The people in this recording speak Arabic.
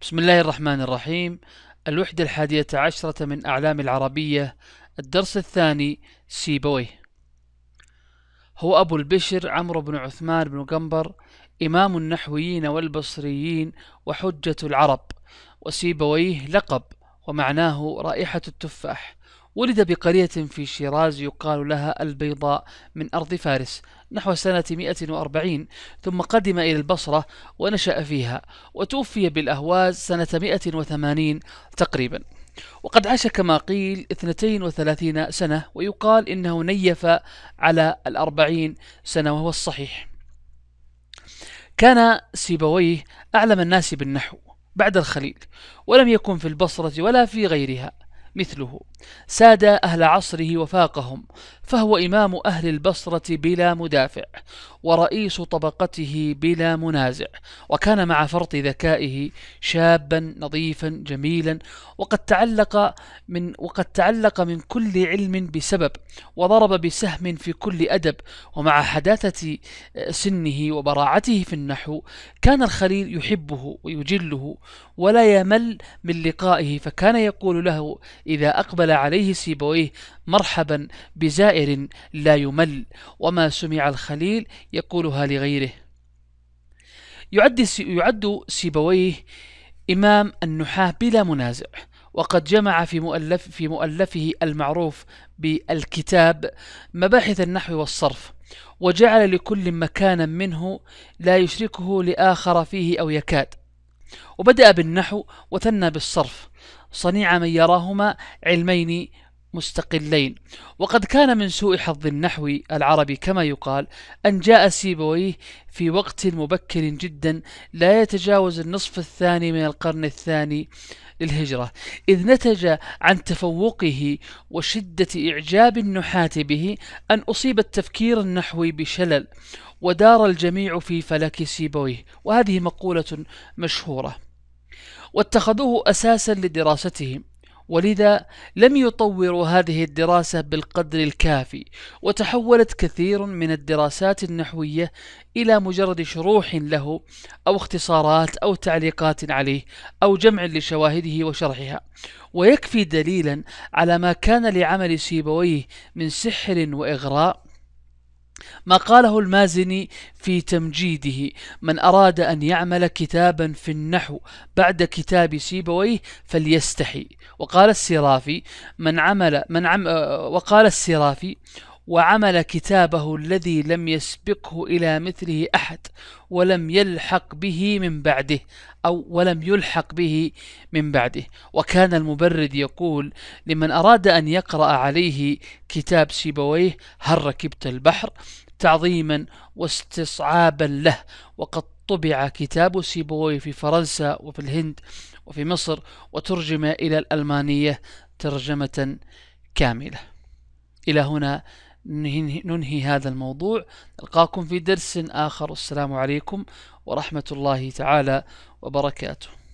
بسم الله الرحمن الرحيم الوحدة الحادية عشرة من أعلام العربية الدرس الثاني سيبويه هو أبو البشر عمرو بن عثمان بن قنبر إمام النحويين والبصريين وحجة العرب وسيبويه لقب ومعناه رائحة التفاح ولد بقرية في شيراز يقال لها البيضاء من أرض فارس نحو سنة 140 ثم قدم إلى البصرة ونشأ فيها وتوفي بالأهواز سنة 180 تقريبا وقد عاش كما قيل 32 سنة ويقال إنه نيف على الأربعين سنة وهو الصحيح كان سيبويه أعلم الناس بالنحو بعد الخليل ولم يكن في البصرة ولا في غيرها مثله ساد أهل عصره وفاقهم فهو إمام أهل البصرة بلا مدافع ورئيس طبقته بلا منازع وكان مع فرط ذكائه شابا نظيفا جميلا وقد تعلق من وقد تعلق من كل علم بسبب وضرب بسهم في كل أدب ومع حداثة سنه وبراعته في النحو كان الخليل يحبه ويجله ولا يمل من لقائه فكان يقول له إذا أقبل عليه سيبويه مرحبا بزائر لا يمل وما سمع الخليل يقولها لغيره يعد يعد سيبويه إمام النحاة بلا منازع وقد جمع في مؤلف في مؤلفه المعروف بالكتاب مباحث النحو والصرف وجعل لكل مكانا منه لا يشركه لآخر فيه أو يكاد وبدأ بالنحو وثنى بالصرف صنيع من يراهما علمين مستقلين وقد كان من سوء حظ النحو العربي كما يقال أن جاء سيبويه في وقت مبكر جدا لا يتجاوز النصف الثاني من القرن الثاني للهجرة إذ نتج عن تفوقه وشدة إعجاب النحاة به أن أصيب التفكير النحوي بشلل ودار الجميع في فلك سيبويه وهذه مقولة مشهورة واتخذوه أساسا لدراستهم ولذا لم يطوروا هذه الدراسة بالقدر الكافي وتحولت كثير من الدراسات النحوية إلى مجرد شروح له أو اختصارات أو تعليقات عليه أو جمع لشواهده وشرحها ويكفي دليلا على ما كان لعمل سيبويه من سحر وإغراء ما قاله المازني في تمجيده من أراد أن يعمل كتابا في النحو بعد كتاب سيبويه فليستحي وقال السرافي من عمل من عم وقال السرافي وعمل كتابه الذي لم يسبقه إلى مثله أحد ولم يلحق به من بعده أو ولم يلحق به من بعده وكان المبرد يقول لمن أراد أن يقرأ عليه كتاب سيبويه هل ركبت البحر تعظيما واستصعابا له وقد طبع كتاب سيبويه في فرنسا وفي الهند وفي مصر وترجم إلى الألمانية ترجمة كاملة إلى هنا ننهي هذا الموضوع نلقاكم في درس آخر والسلام عليكم ورحمة الله تعالى وبركاته